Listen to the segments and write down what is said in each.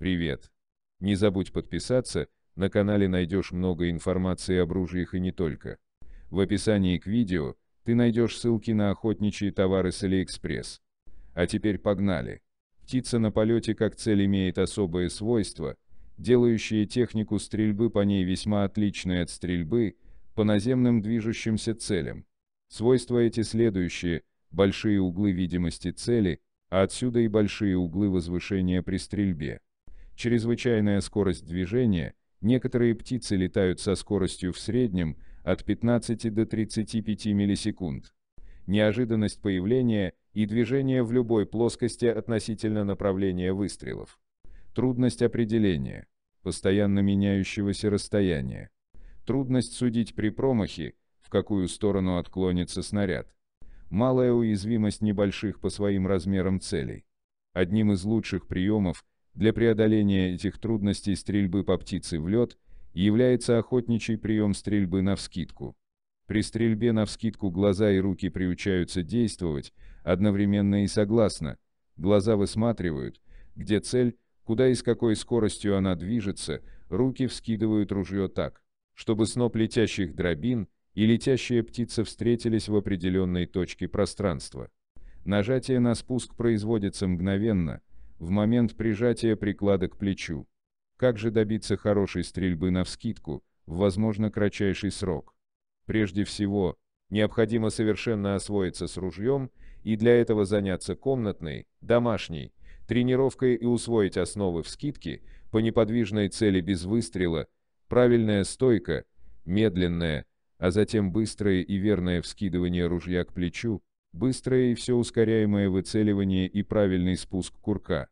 Привет! Не забудь подписаться, на канале найдешь много информации об ружьях и не только. В описании к видео ты найдешь ссылки на охотничьи товары с Алиэкспресс. А теперь погнали! Птица на полете как цель имеет особое свойство, делающее технику стрельбы по ней весьма отличной от стрельбы по наземным движущимся целям. Свойства эти следующие, большие углы видимости цели, а отсюда и большие углы возвышения при стрельбе. Чрезвычайная скорость движения, некоторые птицы летают со скоростью в среднем от 15 до 35 миллисекунд. Неожиданность появления и движения в любой плоскости относительно направления выстрелов. Трудность определения. Постоянно меняющегося расстояния. Трудность судить при промахе, в какую сторону отклонится снаряд. Малая уязвимость небольших по своим размерам целей. Одним из лучших приемов для преодоления этих трудностей стрельбы по птице в лед является охотничий прием стрельбы на навскидку. При стрельбе на навскидку глаза и руки приучаются действовать, одновременно и согласно. Глаза высматривают, где цель, куда и с какой скоростью она движется, руки вскидывают ружье так, чтобы сноп летящих дробин и летящая птица встретились в определенной точке пространства. Нажатие на спуск производится мгновенно – в момент прижатия приклада к плечу. Как же добиться хорошей стрельбы на вскидку в возможно кратчайший срок? Прежде всего, необходимо совершенно освоиться с ружьем и для этого заняться комнатной, домашней, тренировкой и усвоить основы вскидки по неподвижной цели без выстрела, правильная стойка, медленная, а затем быстрое и верное вскидывание ружья к плечу, Быстрое и все ускоряемое выцеливание и правильный спуск курка.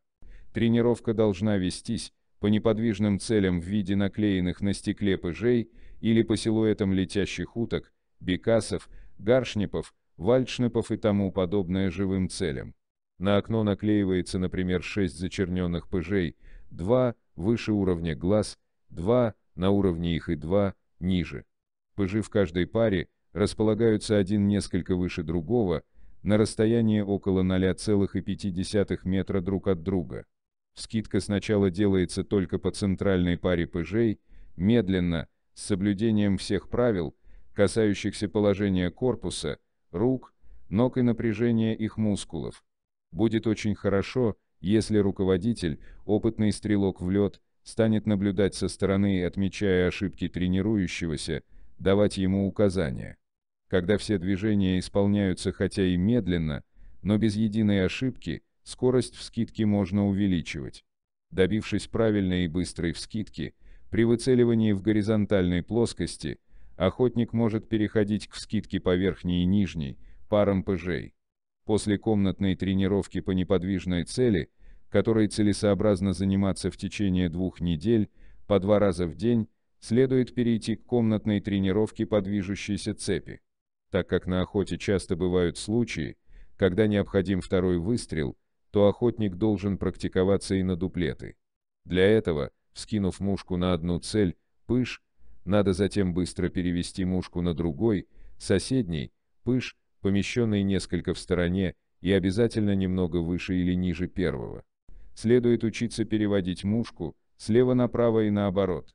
Тренировка должна вестись по неподвижным целям в виде наклеенных на стекле пыжей или по силуэтам летящих уток, бекасов, гаршнепов, вальшнепов и тому подобное живым целям. На окно наклеивается, например, 6 зачерненных пыжей, 2 выше уровня глаз, 2 на уровне их и 2 ниже. Пыжи в каждой паре – располагаются один несколько выше другого, на расстоянии около 0,5 метра друг от друга. Скидка сначала делается только по центральной паре пыжей, медленно, с соблюдением всех правил, касающихся положения корпуса, рук, ног и напряжения их мускулов. Будет очень хорошо, если руководитель, опытный стрелок в лед, станет наблюдать со стороны, отмечая ошибки тренирующегося, давать ему указания. Когда все движения исполняются хотя и медленно, но без единой ошибки, скорость вскидки можно увеличивать. Добившись правильной и быстрой вскидки, при выцеливании в горизонтальной плоскости, охотник может переходить к вскидке по верхней и нижней, парам пыжей. После комнатной тренировки по неподвижной цели, которой целесообразно заниматься в течение двух недель, по два раза в день, следует перейти к комнатной тренировке по движущейся цепи. Так как на охоте часто бывают случаи, когда необходим второй выстрел, то охотник должен практиковаться и на дуплеты. Для этого, вскинув мушку на одну цель, пыш, надо затем быстро перевести мушку на другой, соседний, пыш, помещенный несколько в стороне и обязательно немного выше или ниже первого. Следует учиться переводить мушку слева направо и наоборот.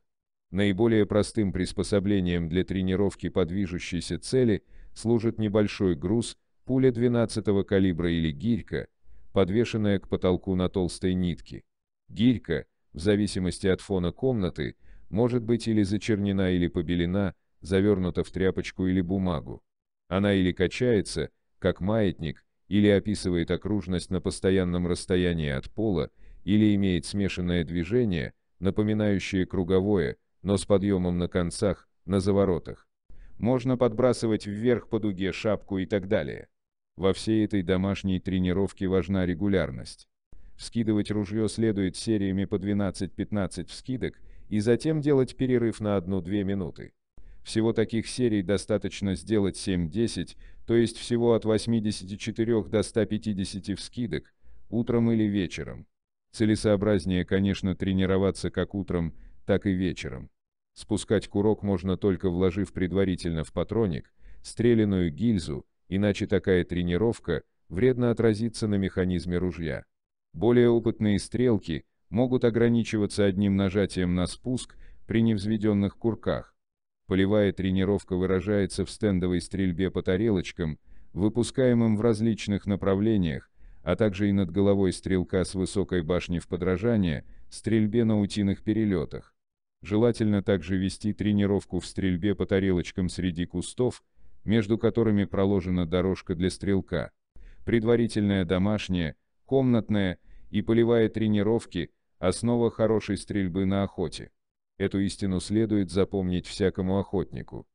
Наиболее простым приспособлением для тренировки по движущейся цели служит небольшой груз, пуля 12 калибра или гирька, подвешенная к потолку на толстой нитке. Гирька, в зависимости от фона комнаты, может быть или зачернена или побелена, завернута в тряпочку или бумагу. Она или качается, как маятник, или описывает окружность на постоянном расстоянии от пола, или имеет смешанное движение, напоминающее круговое, но с подъемом на концах, на заворотах можно подбрасывать вверх по дуге шапку и так далее. Во всей этой домашней тренировке важна регулярность. Вскидывать ружье следует сериями по 12-15 вскидок и затем делать перерыв на 1-2 минуты. Всего таких серий достаточно сделать 7-10, то есть всего от 84 до 150 вскидок, утром или вечером. Целесообразнее, конечно, тренироваться как утром, так и вечером. Спускать курок можно только вложив предварительно в патроник стреляную гильзу, иначе такая тренировка вредно отразится на механизме ружья. Более опытные стрелки могут ограничиваться одним нажатием на спуск при невзведенных курках. Полевая тренировка выражается в стендовой стрельбе по тарелочкам, выпускаемым в различных направлениях, а также и над головой стрелка с высокой башни в подражание, стрельбе на утиных перелетах. Желательно также вести тренировку в стрельбе по тарелочкам среди кустов, между которыми проложена дорожка для стрелка. Предварительная домашняя, комнатная и полевая тренировки – основа хорошей стрельбы на охоте. Эту истину следует запомнить всякому охотнику.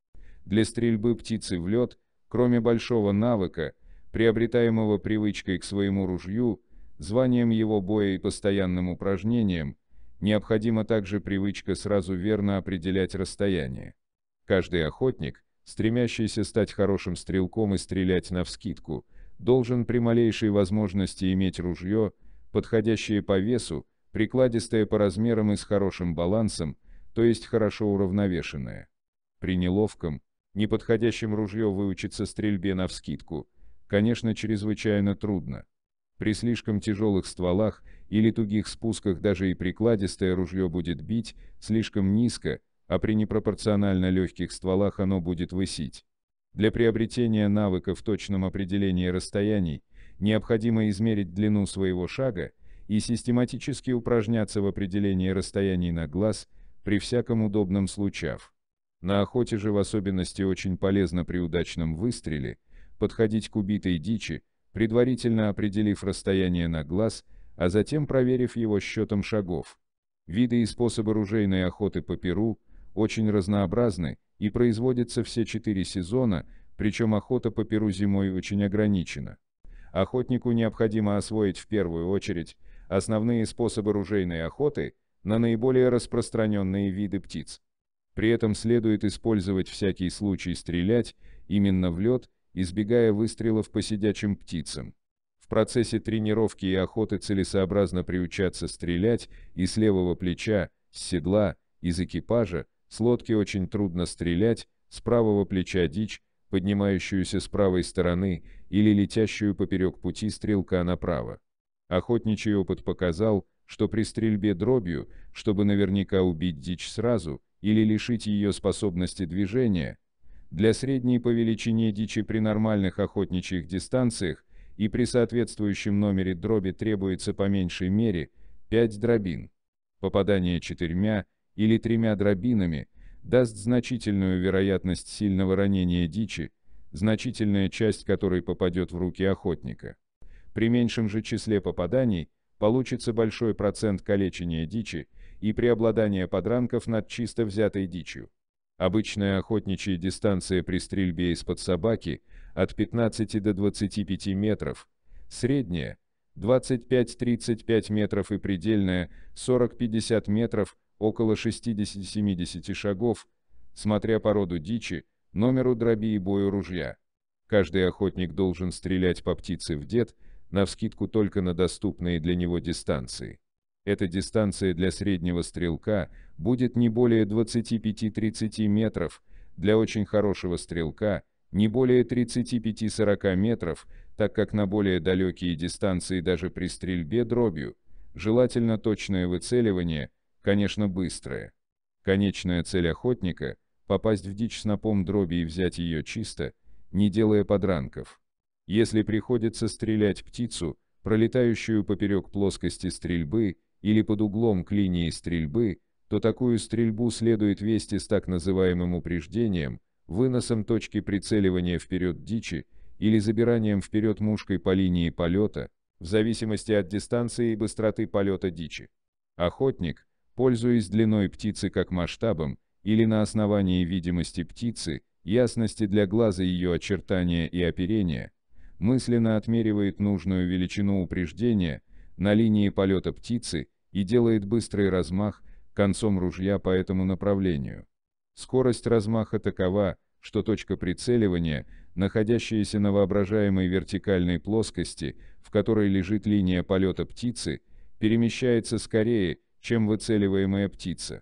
Для стрельбы птицы в лед, кроме большого навыка, приобретаемого привычкой к своему ружью, званием его боя и постоянным упражнением, Необходима также привычка сразу верно определять расстояние. Каждый охотник, стремящийся стать хорошим стрелком и стрелять навскидку, должен при малейшей возможности иметь ружье, подходящее по весу, прикладистое по размерам и с хорошим балансом, то есть хорошо уравновешенное. При неловком, неподходящем ружье выучиться стрельбе навскидку, конечно, чрезвычайно трудно. При слишком тяжелых стволах или тугих спусках даже и прикладистое ружье будет бить слишком низко, а при непропорционально легких стволах оно будет высить. Для приобретения навыка в точном определении расстояний необходимо измерить длину своего шага и систематически упражняться в определении расстояний на глаз при всяком удобном случае. На охоте же в особенности очень полезно при удачном выстреле подходить к убитой дичи, предварительно определив расстояние на глаз, а затем проверив его счетом шагов. Виды и способы ружейной охоты по Перу очень разнообразны и производятся все четыре сезона, причем охота по Перу зимой очень ограничена. Охотнику необходимо освоить в первую очередь основные способы ружейной охоты на наиболее распространенные виды птиц. При этом следует использовать всякий случай стрелять именно в лед избегая выстрелов по сидячим птицам. В процессе тренировки и охоты целесообразно приучаться стрелять и с левого плеча, с седла, из экипажа, с лодки очень трудно стрелять, с правого плеча дичь, поднимающуюся с правой стороны или летящую поперек пути стрелка направо. Охотничий опыт показал, что при стрельбе дробью, чтобы наверняка убить дичь сразу или лишить ее способности движения, для средней по величине дичи при нормальных охотничьих дистанциях и при соответствующем номере дроби требуется по меньшей мере 5 дробин. Попадание четырьмя или тремя дробинами даст значительную вероятность сильного ранения дичи, значительная часть которой попадет в руки охотника. При меньшем же числе попаданий получится большой процент калечения дичи и преобладание подранков над чисто взятой дичью. Обычная охотничья дистанция при стрельбе из-под собаки от 15 до 25 метров, средняя 25-35 метров и предельная 40-50 метров, около 60-70 шагов, смотря по роду дичи, номеру дроби и бою ружья. Каждый охотник должен стрелять по птице в дед, навскидку только на доступные для него дистанции. Эта дистанция для среднего стрелка будет не более 25-30 метров, для очень хорошего стрелка не более 35-40 метров, так как на более далекие дистанции даже при стрельбе дробью, желательно точное выцеливание, конечно быстрое. Конечная цель охотника – попасть в дичь снопом дроби и взять ее чисто, не делая подранков. Если приходится стрелять птицу, пролетающую поперек плоскости стрельбы, или под углом к линии стрельбы, то такую стрельбу следует вести с так называемым упреждением, выносом точки прицеливания вперед дичи или забиранием вперед мушкой по линии полета, в зависимости от дистанции и быстроты полета дичи. Охотник, пользуясь длиной птицы как масштабом, или на основании видимости птицы, ясности для глаза ее очертания и оперения, мысленно отмеривает нужную величину упреждения, на линии полета птицы и делает быстрый размах концом ружья по этому направлению. Скорость размаха такова, что точка прицеливания, находящаяся на воображаемой вертикальной плоскости, в которой лежит линия полета птицы, перемещается скорее, чем выцеливаемая птица.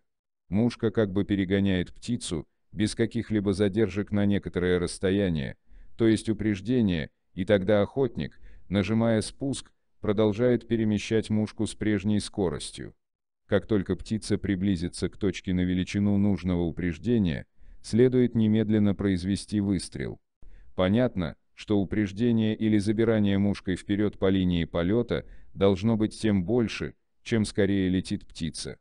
Мушка как бы перегоняет птицу, без каких-либо задержек на некоторое расстояние, то есть упреждение, и тогда охотник, нажимая спуск, продолжает перемещать мушку с прежней скоростью. Как только птица приблизится к точке на величину нужного упреждения, следует немедленно произвести выстрел. Понятно, что упреждение или забирание мушкой вперед по линии полета должно быть тем больше, чем скорее летит птица.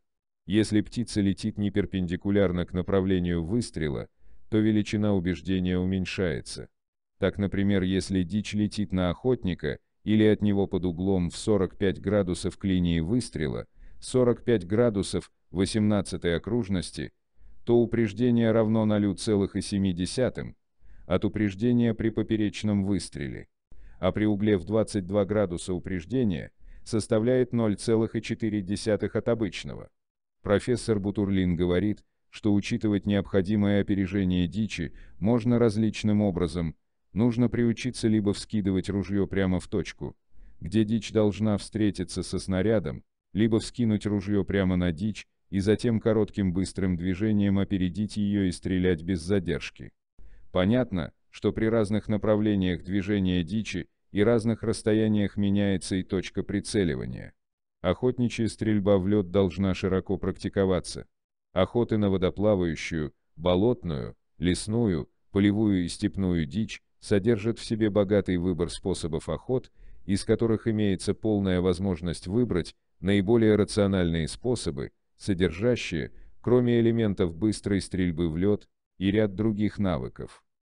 Если птица летит не перпендикулярно к направлению выстрела, то величина убеждения уменьшается. Так, например, если дичь летит на охотника, или от него под углом в 45 градусов к линии выстрела, 45 градусов 18 окружности, то упреждение равно 0,7 от упреждения при поперечном выстреле, а при угле в 22 градуса упреждения составляет 0,4 от обычного. Профессор Бутурлин говорит, что учитывать необходимое опережение дичи можно различным образом – Нужно приучиться либо вскидывать ружье прямо в точку, где дичь должна встретиться со снарядом, либо вскинуть ружье прямо на дичь, и затем коротким быстрым движением опередить ее и стрелять без задержки. Понятно, что при разных направлениях движения дичи и разных расстояниях меняется и точка прицеливания. Охотничья стрельба в лед должна широко практиковаться. Охоты на водоплавающую, болотную, лесную, полевую и степную дичь, содержит в себе богатый выбор способов охот, из которых имеется полная возможность выбрать наиболее рациональные способы, содержащие, кроме элементов быстрой стрельбы в лед, и ряд других навыков.